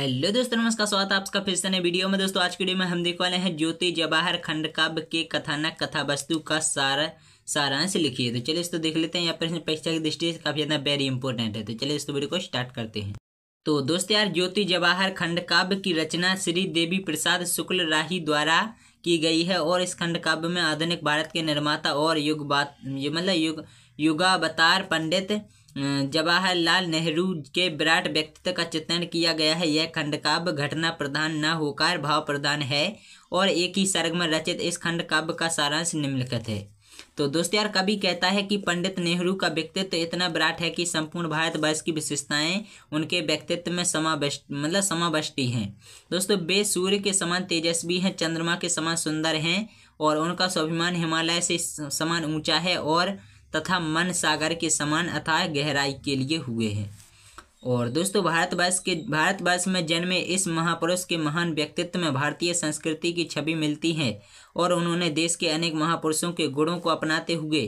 hello दोस्तों नमस्कार स्वागत है आपका फिर से नए वीडियो में दोस्तों आज की वीडियो में हम देख वाले हैं ज्योति जवाहर खंड काव्य के कथानक कथा वस्तु का सार सारांश लिखिए तो चलिए इसको देख लेते हैं या प्रश्न परीक्षा की दृष्टि से काफी ज्यादा वेरी इंपॉर्टेंट है तो चलिए इस वीडियो को स्टार्ट करते हैं तो दोस्तों यार ज्योति जवाहर खंड काव्य की रचना श्री देवी प्रसाद शुक्ल राही द्वारा की गई है और इस खंड काव्य में आधुनिक भारत के निर्माता और युग बात मतलब युग युगावतार पंडित जवाहरलाल नेहरू के विराट व्यक्तित्व का चित्रण किया गया है यह खंडकाव्य घटना प्रधान न होकर भाव प्रधान है और एक ही सर्ग में रचित इस खंडकाव्य का सारांश निम्नलिखित है तो दोस्त यार कभी कहता है कि पंडित नेहरू का व्यक्तित्व तो इतना विराट है कि संपूर्ण भारतवर्ष की विशेषताएं उनके व्यक्तित्व में समावेश मतलब समावष्टि हैं दोस्तों वे सूर्य के समान तेजस्वी हैं चंद्रमा के समान सुंदर हैं और उनका स्वाभिमान हिमालय से समान ऊंचा है और तथा मन सागर के समान अथा गहराई के लिए हुए हैं और दोस्तों भारतवर्ष के भारतवर्ष में जन्मे इस महापुरुष के महान व्यक्तित्व में भारतीय संस्कृति की छवि मिलती है और उन्होंने देश के अनेक महापुरुषों के गुणों को अपनाते हुए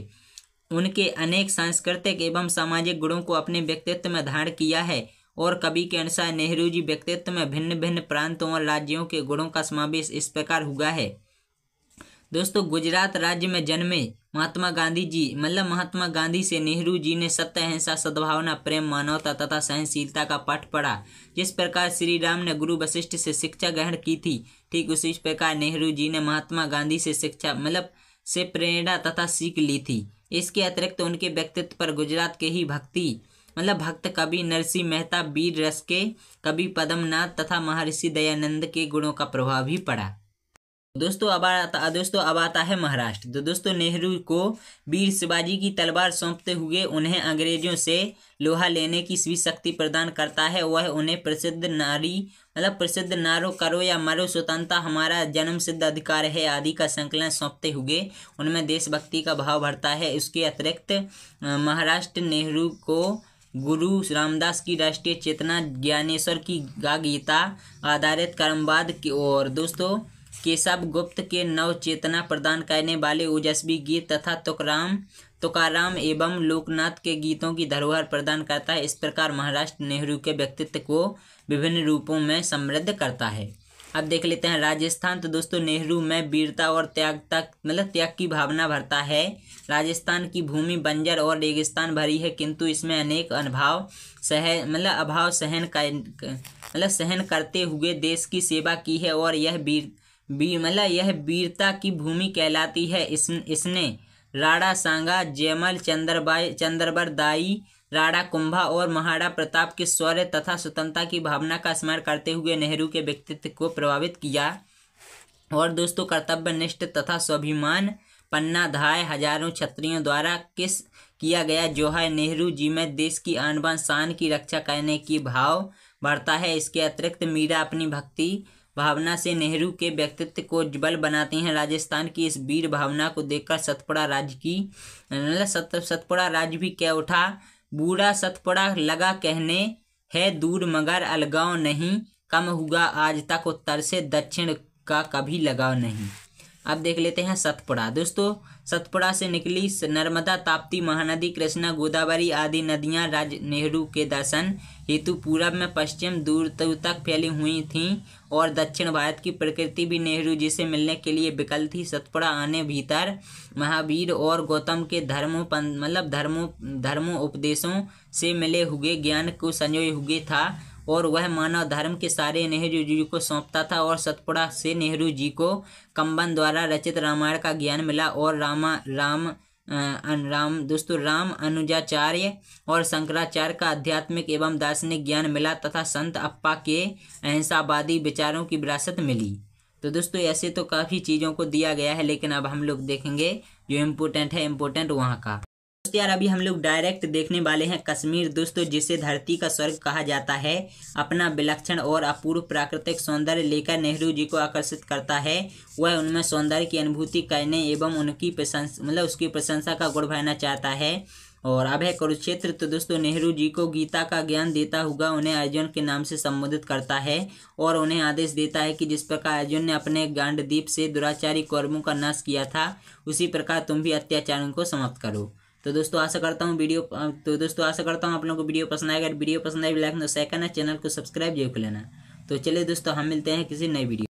उनके अनेक सांस्कृतिक एवं सामाजिक गुणों को अपने व्यक्तित्व में धारण किया है और कवि के अनुसार नेहरू जी व्यक्तित्व में भिन्न भिन्न प्रांतों और राज्यों के गुणों का समावेश इस प्रकार हुआ है दोस्तों गुजरात राज्य में जन्मे महात्मा गांधी जी मतलब महात्मा गांधी से नेहरू जी ने सत्य अहिंसा सद्भावना प्रेम मानवता तथा सहनशीलता का पाठ पढ़ा जिस प्रकार श्री राम ने गुरु वशिष्ठ से शिक्षा ग्रहण की थी ठीक उसी प्रकार नेहरू जी ने महात्मा गांधी से शिक्षा मतलब से प्रेरणा तथा सीख ली थी इसके अतिरिक्त तो उनके व्यक्तित्व पर गुजरात के ही भक्ति मतलब भक्त कवि नरसिंह मेहता वीर रस के कवि पद्मनाथ तथा महर्षि दयानंद के गुणों का प्रभाव भी पड़ा दोस्तों अब आता दोस्तों अब आता है महाराष्ट्र तो दोस्तों नेहरू को वीर शिवाजी की तलवार सौंपते हुए उन्हें अंग्रेजों से लोहा लेने की स्वी शक्ति प्रदान करता है वह उन्हें प्रसिद्ध नारी मतलब प्रसिद्ध नारो करो या मरो स्वतंत्रता हमारा जन्म सिद्ध अधिकार है आदि का संकलन सौंपते हुए उनमें देशभक्ति का भाव भरता है इसके अतिरिक्त महाराष्ट्र नेहरू को गुरु रामदास की राष्ट्रीय चेतना ज्ञानेश्वर की गा गीता आधारित कर्मवाद की और दोस्तों केशव गुप्त के नव चेतना प्रदान करने वाले ओजस्वी गीत तथा तुकराम तुकाराम एवं लोकनाथ के गीतों की धरोहर प्रदान करता है इस प्रकार महाराष्ट्र नेहरू के व्यक्तित्व को विभिन्न रूपों में समृद्ध करता है अब देख लेते हैं राजस्थान तो दोस्तों नेहरू में वीरता और त्याग तक मतलब त्याग की भावना भरता है राजस्थान की भूमि बंजर और रेगिस्तान भरी है किंतु इसमें अनेक अनुभाव सह मतलब अभाव सहन कर मतलब सहन करते हुए देश की सेवा की है और यह वीर बीमला यह वीरता की भूमि कहलाती है इस इसने राणा सांगा जयमल चंद्रबाई चंद्रबर दाई राणा कुंभा और महाराणा प्रताप के स्वर्य तथा स्वतंत्रता की भावना का स्मरण करते हुए नेहरू के व्यक्तित्व को प्रभावित किया और दोस्तों कर्तव्यनिष्ठ तथा स्वाभिमान पन्ना धाय हजारों छत्रियों द्वारा किस किया गया जो है नेहरू जी में देश की आनबान शान की रक्षा करने की भाव बढ़ता है इसके अतिरिक्त मीरा अपनी भक्ति भावना से नेहरू के व्यक्तित्व को उज्ज्वल बनाते हैं राजस्थान की इस वीर भावना को देखकर सतपुड़ा राज्य की सत सतपुड़ा राज्य भी कह उठा बूढ़ा सतपुड़ा लगा कहने है दूर मगर अलगाव नहीं कम हुआ आज तक उत्तर से दक्षिण का कभी लगाव नहीं अब देख लेते हैं सतपुड़ा दोस्तों सतपुड़ा से निकली नर्मदा ताप्ती महानदी कृष्णा गोदावरी आदि नदियां राज नेहरू के दर्शन हेतु पूरब में पश्चिम दूर तक फैली हुई थीं और दक्षिण भारत की प्रकृति भी नेहरू जी से मिलने के लिए विकल थी सतपुड़ा आने भीतर महावीर और गौतम के धर्मों मतलब धर्मों धर्मों उपदेशों से मिले हुए ज्ञान को संजोए हुए था और वह मानव धर्म के सारे नेहरू जी को सौंपता था और सतपुड़ा से नेहरू जी को कंबन द्वारा रचित रामायण का ज्ञान मिला और रामा राम राम दोस्तों राम अनुजाचार्य और शंकराचार्य का आध्यात्मिक एवं दार्शनिक ज्ञान मिला तथा संत अप्पा के अहिंसावादी विचारों की विरासत मिली तो दोस्तों ऐसे तो काफ़ी चीज़ों को दिया गया है लेकिन अब हम लोग देखेंगे जो इम्पोर्टेंट है इम्पोर्टेंट वहाँ का दोस्तों यार अभी हम लोग डायरेक्ट देखने वाले हैं कश्मीर दोस्तों जिसे धरती का स्वर्ग कहा जाता है अपना विलक्षण और अपूर्व प्राकृतिक सौंदर्य लेकर नेहरू जी को आकर्षित करता है वह उनमें सौंदर्य की अनुभूति करने एवं उनकी प्रशंसा मतलब उसकी प्रशंसा का गुण भरना चाहता है और अब है कुरुक्षेत्र तो दोस्तों नेहरू जी को गीता का ज्ञान देता हुआ उन्हें अर्जुन के नाम से संबोधित करता है और उन्हें आदेश देता है कि जिस प्रकार अर्जुन ने अपने गांडदीप से दुराचारी कौरवों का नाश किया था उसी प्रकार तुम भी अत्याचारों को समाप्त करो तो दोस्तों आशा करता हूँ वीडियो तो दोस्तों आशा करता हूँ आप लोगों को वीडियो पसंद आएगा वीडियो पसंद आए तो लाइक सेकंड है चैनल को सब्सक्राइब जरूर कर लेना तो चलिए दोस्तों हम मिलते हैं किसी नई वीडियो